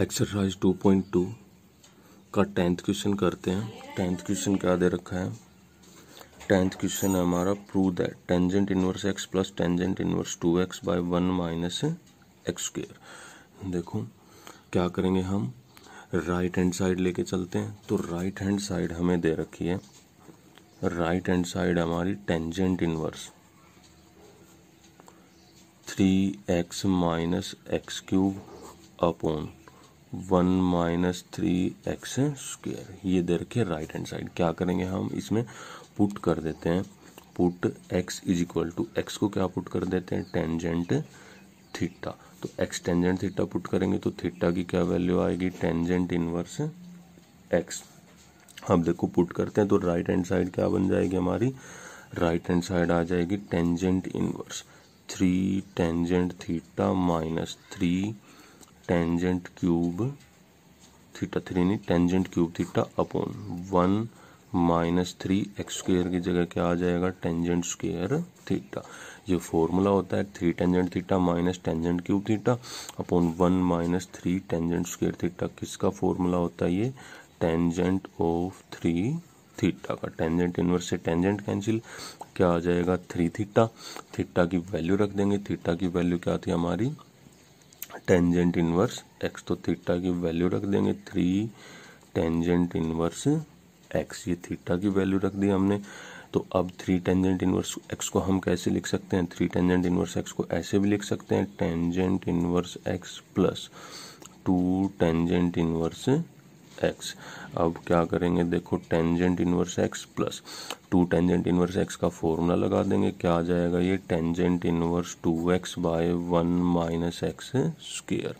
exercise 2.2 का tenth question करते हैं टेंथ क्वेश्चन क्या दे रखा है टेंथ क्वेश्चन है हमारा prove that tangent inverse x plus tangent inverse two x by one minus x square देखो क्या करेंगे हम राइट हैंड साइड लेके चलते हैं तो राइट हैंड साइड हमें दे रखी है राइट हैंड साइड हमारी tangent inverse three x minus x cube upon one minus three x square ये दे रखिए राइट हैंड साइड क्या करेंगे हम इसमें पुट कर देते हैं put x is equal to x को क्या पुट कर देते हैं टेंजेंट थीटा तो एक्स टेंजेंट थीटा पुट करेंगे तो थीटा की क्या वैल्यू आएगी टेंजेंट इनवर्स एक्स अब देखो पुट करते हैं तो राइट हैंड साइड क्या बन जाएगी हमारी राइट हैंड साइड आ जाएगी tangent inverse three tangent theta minus three tangent cube theta three नहीं tangent cube theta upon one minus three x square की जगह क्या आ जाएगा टेंजेंट स्क्र थीटा ये फॉर्मूला होता है three tangent theta minus tangent cube theta upon one minus three tangent square theta किसका फॉर्मूला होता है ये टेंजेंट ऑफ थ्री थीटा का टेंजेंट इनवर्स से टेंजेंट कैंसिल क्या आ जाएगा थ्री थीटा थीटा की वैल्यू रख देंगे थीटा की वैल्यू क्या थी हमारी टेंजेंट इनवर्स एक्स तो थीटा की वैल्यू रख देंगे थ्री टेंजेंट इनवर्स एक्स ये थीटा की वैल्यू रख दी हमने तो अब थ्री टेंजेंट इनवर्स एक्स को हम कैसे लिख सकते हैं थ्री टेंजेंट इनवर्स एक्स को ऐसे भी लिख सकते हैं tangent inverse x plus two tangent inverse x अब क्या करेंगे देखो tangent inverse x plus two tangent inverse x का फॉर्मूला लगा देंगे क्या आ जाएगा ये tangent inverse two x by one minus x square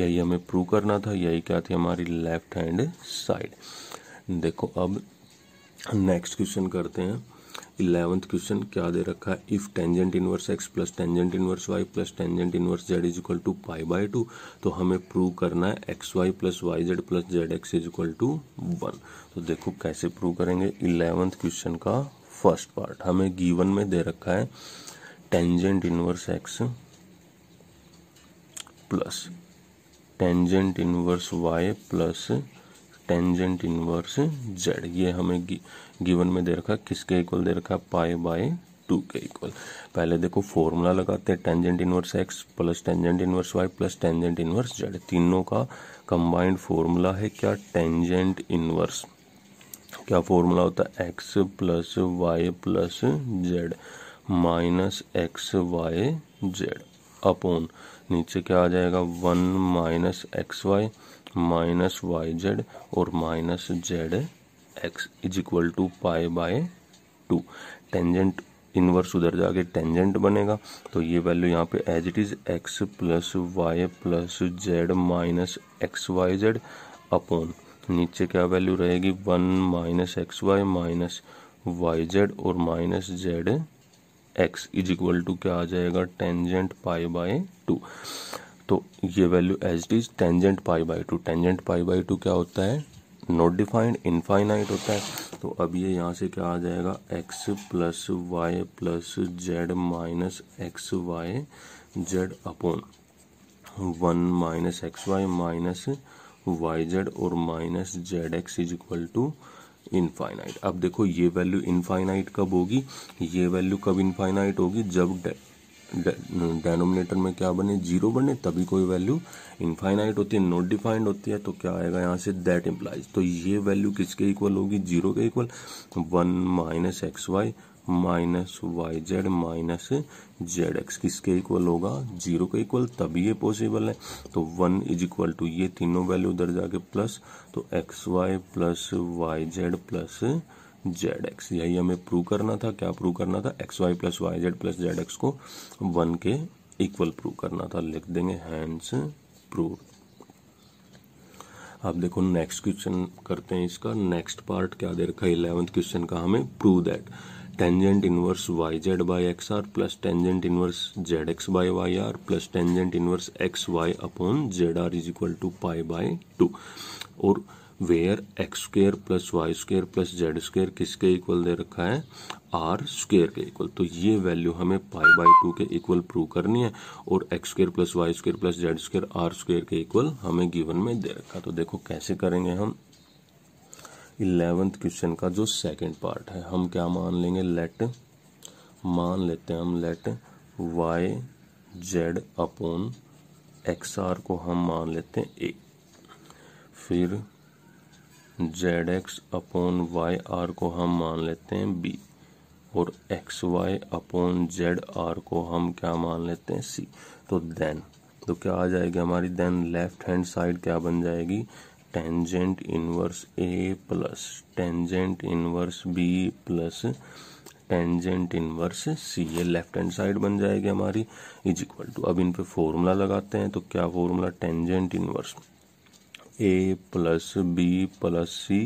यही हमें प्रूव करना था यही क्या थी हमारी लेफ्ट हैंड साइड देखो अब नेक्स्ट क्वेश्चन करते हैं इलेवंथ क्वेश्चन क्या दे रखा है if tangent inverse x plus tangent inverse y plus tangent inverse z is equal to pi by two तो हमें प्रूव करना है x y plus y z plus z x is equal to one तो देखो कैसे prove करेंगे eleventh question का first part हमें गीवन में दे रखा है tangent inverse x plus tangent inverse y plus tangent inverse z ये हमें गिवन में दे रखा किसके इक्वल दे रखा पाए बाय टू के इक्वल पहले देखो फॉर्मूला लगाते हैं tangent inverse x plus tangent inverse y plus tangent inverse z तीनों का कंबाइंड फॉर्मूला है क्या टेंजेंट इनवर्स क्या फॉर्मूला होता है x plus y plus z minus x y Z upon नीचे क्या आ जाएगा one minus x y minus y z और minus z x is equal to pi by two tangent inverse उधर जाके टेंजेंट बनेगा तो ये वैल्यू यहाँ पे as it is x plus y plus z minus x y Z upon नीचे क्या वैल्यू रहेगी one minus x y minus y z और minus z x is equal to क्या आ जाएगा टेंजेंट पाई बाय टू तो ये value as is tangent pi by two tangent pi by two क्या होता है नॉट डिफाइंड इनफाइनाइट होता है तो अब ये यहाँ से क्या आ जाएगा x plus y plus z minus x y z upon one minus x y minus y z और minus z x is equal to infinite अब देखो ये वैल्यू इनफाइनाइट कब होगी ये वैल्यू कब इनफाइनाइट होगी जब डेनोमिनेटर में क्या बने जीरो बने तभी कोई वैल्यू इनफाइनाइट होती है नॉट डिफाइंड होती है तो क्या आएगा यहाँ से दैट इम्प्लाइज तो ये वैल्यू किसके इक्वल होगी जीरो के equal one minus x y minus y z minus z x किसके इक्वल होगा जीरो के इक्वल तभी ये पॉसिबल है तो वन इज इक्वल टू ये तीनों वैल्यू उधर जाके प्लस तो x y plus y z plus z x यही हमें प्रूव करना था क्या प्रूव करना था x y plus y z plus z x को वन के इक्वल प्रूव करना था लिख देंगे हैंड्स प्रूव आप देखो नेक्स्ट क्वेश्चन करते हैं इसका नेक्स्ट पार्ट क्या दे रखा है इलेवंथ क्वेश्चन का हमें prove that tangent inverse y z by x r plus tangent inverse z x by y are plus tangent inverse x Y upon Z r is equal to pi by two और where x square plus y square plus z square किसके equal दे रखा है are square के equal तो ये value हमें pi by two के इक्वल प्रूव करनी है और x square plus y square plus z square are square के इक्वल हमें गिवन में दे रखा है तो देखो कैसे करेंगे हम इलेवेंथ क्वेश्चन का जो सेकेंड पार्ट है हम क्या मान लेंगे लेट मान लेते हैं हम let y Z upon x r को हम मान लेते हैं ए फिर z x upon y r को हम मान लेते हैं बी और x Y upon Z r को हम क्या मान लेते हैं सी तो देन तो क्या आ जाएगी हमारी देन लेफ्ट हैंड साइड क्या बन जाएगी tangent inverse a plus tangent inverse b plus tangent inverse c ये लेफ्ट हैंड साइड बन जाएगी हमारी इज इक्वल टू अब इन पे फॉर्मूला लगाते हैं तो क्या formula tangent inverse a plus b plus c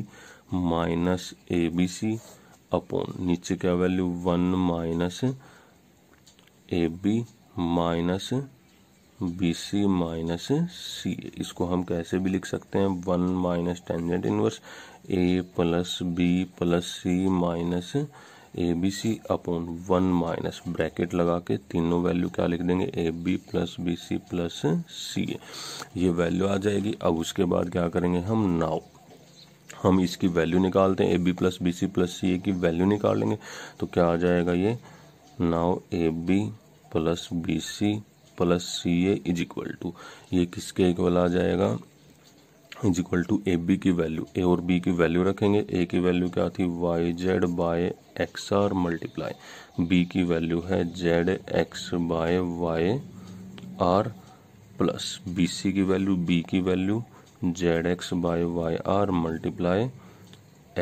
minus a b c upon नीचे क्या value one minus a b minus b c minus c इसको हम कैसे भी लिख सकते हैं one minus tangent inverse a plus b plus c minus a b c upon one minus bracket लगा के तीनों वैल्यू क्या लिख देंगे a b plus B c plus c ये वैल्यू आ जाएगी अब उसके बाद क्या करेंगे हम नाव हम इसकी वैल्यू निकालते हैं a b plus B c plus C a की वैल्यू निकाल लेंगे तो क्या आ जाएगा ये now a b plus B c plus C a is equal to ये किसके इक्वल आ जाएगा is equal to a b की वैल्यू ए और बी की वैल्यू रखेंगे ए की वैल्यू क्या थी Y Z by X R multiply B की वैल्यू है Z X by Y are plus B C की वैल्यू बी की value Z X by Y R multiply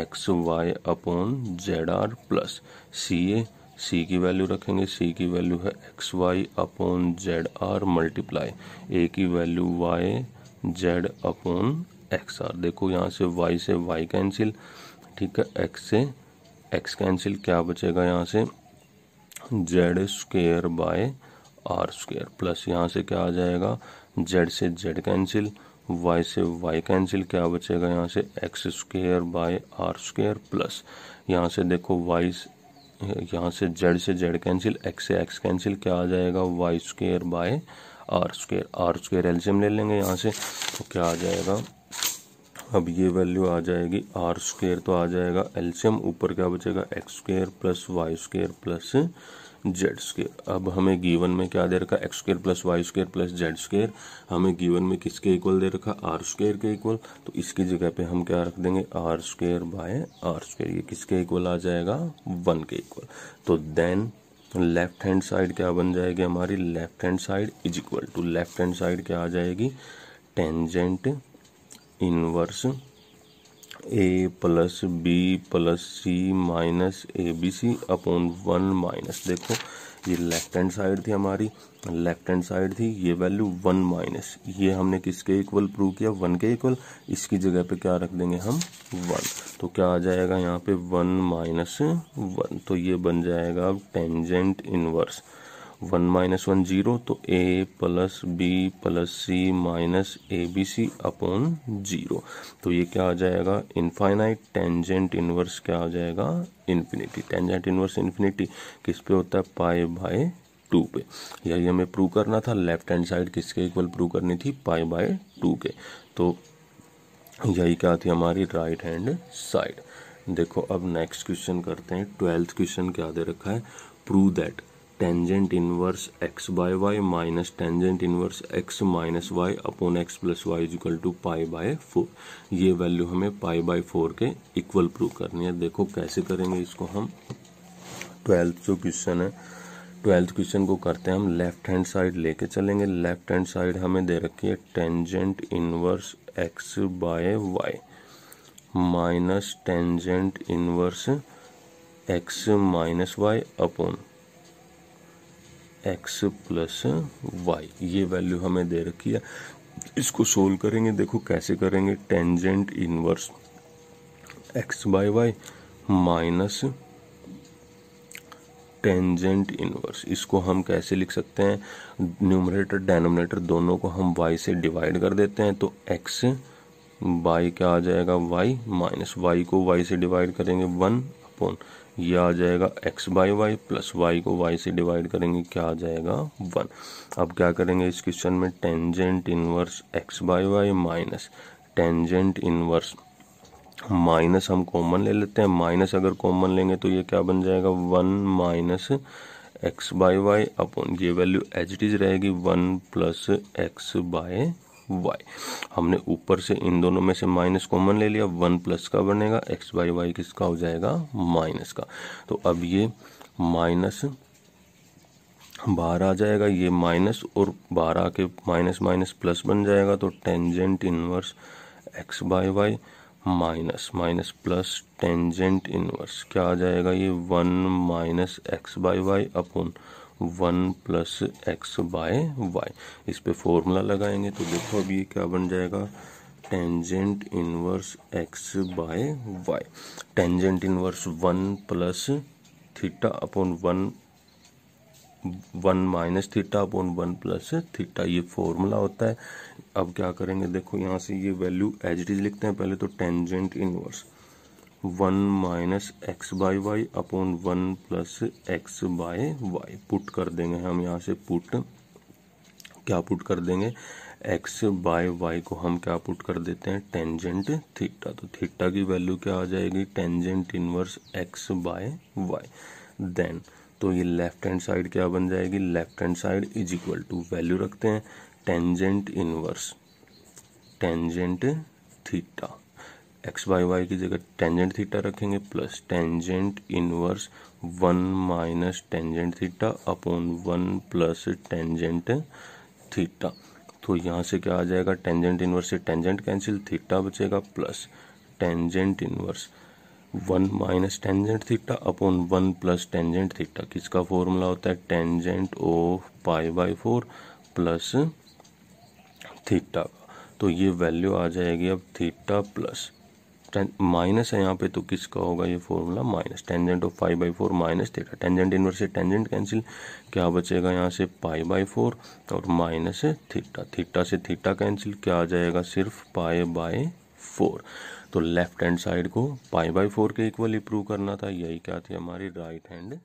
X Y upon Z R plus C A C की value रखेंगे C की value है x Y upon Z R multiply A की value Y Z upon x R देखो यहाँ से Y से Y cancel ठीक है एक्स से एक्स कैंसिल क्या बचेगा यहाँ से Z square by are square plus यहाँ से क्या आ जाएगा जेड से जेड कैंसिल वाई से वाई कैंसिल क्या बचेगा यहाँ से X square by are square plus यहाँ से देखो वाई यहाँ से जेड से जेड कैंसिल एक्स से एक्स कैंसिल क्या आ जाएगा Y square by are square are square एल्शियम ले लेंगे यहाँ से तो क्या आ जाएगा अब ये वैल्यू आ जाएगी आर स्क्वेयर तो आ जाएगा एल्शियम ऊपर क्या बचेगा x square plus y square plus z square अब हमें गीवन में क्या दे रखा x square plus y square plus z square हमें गीवन में किसके इक्वल दे रखा आर स्क्र के इक्वल तो इसकी जगह पे हम क्या रख देंगे r square by are square ये किसके इक्वल आ जाएगा वन के इक्वल तो देन लेफ्ट हैंड साइड क्या बन जाएगी हमारी left hand side is equal to left hand side क्या आ जाएगी tangent inverse a plus b plus c minus a b c upon one minus देखो ये लेफ्ट हैंड साइड थी हमारी लेफ्ट हैंड साइड थी ये वैल्यू वन माइनस ये हमने किसके इक्वल प्रूव किया वन के इक्वल इसकी जगह पे क्या रख देंगे हम वन तो क्या आ जाएगा यहाँ पे वन माइनस वन तो ये बन जाएगा अब tangent inverse one minus one zero तो a plus b plus c minus a b c upon zero तो ये क्या आ जाएगा इनफाइनाइट टेंजेंट इनवर्स क्या आ जाएगा इन्फिनिटी टेंजेंट इनवर्स इन्फिनिटी किस पे होता है पाए बाय टू पे यही हमें प्रूव करना था लेफ्ट हैंड साइड किसके इक्वल प्रूव करनी थी पाए बाय टू के तो यही क्या थी हमारी राइट हैंड साइड देखो अब नेक्स्ट क्वेश्चन करते हैं ट्वेल्थ क्वेश्चन क्या दे रखा है prove that tangent inverse x by y minus tangent inverse x minus y upon x plus y is equal to pi by four ये वैल्यू हमें पाई बाय फोर के इक्वल प्रूव करनी है देखो कैसे करेंगे इसको हम ट्वेल्थ जो क्वेश्चन है ट्वेल्थ क्वेश्चन को करते हैं हम लेफ्ट हैंड साइड लेके चलेंगे लेफ्ट हैंड साइड हमें दे रखी है tangent inverse x by y minus tangent inverse x minus y upon x plus y ये वैल्यू हमें दे रखी है इसको सोल्व करेंगे देखो कैसे करेंगे tangent inverse x by y minus tangent inverse इसको हम कैसे लिख सकते हैं न्यूमरेटर डेनोमिनेटर दोनों को हम वाई से डिवाइड कर देते हैं तो एक्स बाई क्या आ जाएगा वाई माइनस वाई को वाई से डिवाइड करेंगे वन अपॉन ये आ जाएगा x by y plus y को वाई से डिवाइड करेंगे क्या आ जाएगा वन अब क्या करेंगे इस क्वेश्चन में tangent inverse x by y minus tangent inverse minus हम कॉमन ले लेते हैं माइनस अगर कॉमन लेंगे तो ये क्या बन जाएगा one minus x by y upon ये वैल्यू एच डीज रहेगी one plus x by y हमने ऊपर से इन दोनों में से माइनस कॉमन ले लिया वन प्लस का बनेगा एक्स वाई वाई किसका हो जाएगा माइनस का तो अब ये माइनस बारह आ जाएगा ये माइनस और बारह के माइनस माइनस प्लस बन जाएगा तो tangent inverse x by y minus minus plus tangent inverse क्या आ जाएगा ये one minus x by y upon one plus x by y इस पर फॉर्मूला लगाएंगे तो देखो अब ये क्या बन जाएगा tangent inverse x by y tangent inverse one plus theta upon one one minus theta upon one plus theta ये फॉर्मूला होता है अब क्या करेंगे देखो यहाँ से ये वैल्यू एज इट इज लिखते हैं पहले तो tangent inverse one minus x by y upon one plus x by y put कर देंगे हम यहाँ से पुट क्या पुट कर देंगे एक्स बाय वाई को हम क्या पुट कर देते हैं टेंजेंट थीटा तो थीटा की वैल्यू क्या आ जाएगी tangent inverse x by y then तो ये लेफ्ट हैंड साइड क्या बन जाएगी left hand side is equal to value रखते हैं tangent inverse tangent theta x by y की जगह टेंजेंट थीटा रखेंगे plus tangent inverse one minus tangent theta upon one plus tangent theta तो यहाँ से क्या आ जाएगा टेंजेंट इनवर्स से टेंजेंट कैंसिल थीटा बचेगा plus tangent inverse one minus tangent theta upon one plus tangent theta किसका फॉर्मूला होता है tangent of pi by four plus theta का तो ये वैल्यू आ जाएगी अब थीटा प्लस माइनस है यहाँ पे तो किसका होगा ये formula minus tangent of five by four minus theta tangent inverse से टेंजेंट कैंसिल क्या बचेगा यहाँ से पाई बाई फोर और माइनस थीटा थीटा से थीटा कैंसिल क्या आ जाएगा सिर्फ पाए बाय फोर तो लेफ्ट हैंड साइड को पाई बाई फोर के इक्वल ही प्रूव करना था यही क्या थी हमारी राइट हैंड